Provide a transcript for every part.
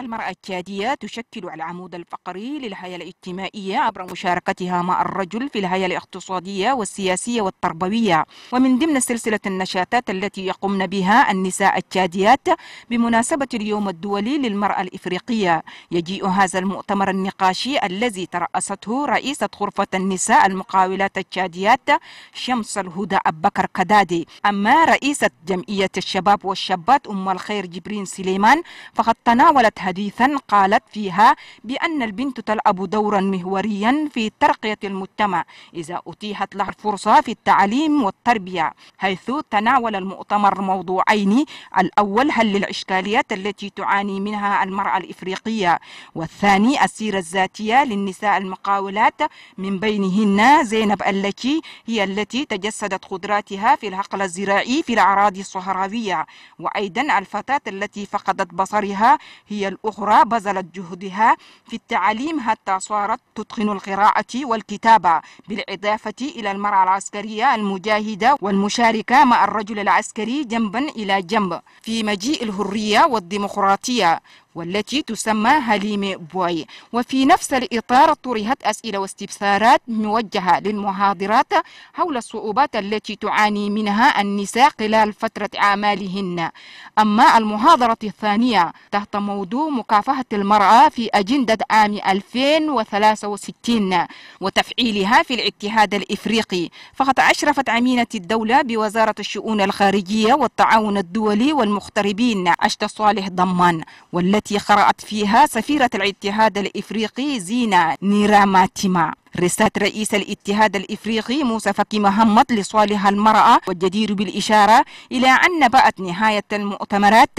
المرأة التشاديه تشكل العمود الفقري للحياة الاجتماعية عبر مشاركتها مع الرجل في الحياة الاقتصادية والسياسية والتربوية ومن ضمن سلسلة النشاطات التي يقمن بها النساء التشاديات بمناسبة اليوم الدولي للمرأة الإفريقية يجيء هذا المؤتمر النقاشي الذي ترأسته رئيسة غرفة النساء المقاولات التشاديات شمس الهدى أبكر كدادي أما رئيسة جمعية الشباب والشابات أم الخير جبرين سليمان فقد تناولت حديثا قالت فيها بأن البنت تلعب دورا مهوريا في ترقية المجتمع إذا أتيحت لها الفرصة في التعليم والتربية حيث تناول المؤتمر موضوعين الأول حل الإشكاليات التي تعاني منها المرأة الإفريقية والثاني السيرة الذاتية للنساء المقاولات من بينهن زينب اللكي هي التي تجسدت قدراتها في الهقل الزراعي في الأعراض الصحراوية وأيضا الفتاة التي فقدت بصرها هي الأخرى بذلت جهدها في التعليم حتى صارت تتقن القراءة والكتابة بالإضافة إلى المرأة العسكرية المجاهدة والمشاركة مع الرجل العسكري جنبا إلى جنب في مجيء الحرية والديمقراطية والتي تسمى هليمي بوي وفي نفس الإطار طرحت أسئلة واستفسارات موجهة للمحاضرات حول الصعوبات التي تعاني منها النساء خلال فترة أعمالهن أما المحاضرة الثانية تحت موضوع مكافحة المرأة في أجندة عام 2063 وتفعيلها في الاتحاد الإفريقي فقد أشرفت عمينة الدولة بوزارة الشؤون الخارجية والتعاون الدولي والمغتربين أشتى صالح ضمان والتي التي قرأت فيها سفيرة الاتحاد الإفريقي زينة نيراماتيما رسالة رئيس الاتحاد الإفريقي موسى فكي محمد لصالح المرأة والجدير بالإشارة إلى أن نبأت نهاية المؤتمرات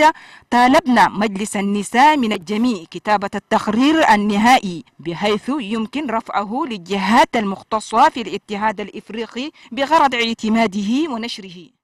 طالبنا مجلس النساء من الجميع كتابة التقرير النهائي بحيث يمكن رفعه للجهات المختصة في الاتحاد الإفريقي بغرض اعتماده ونشره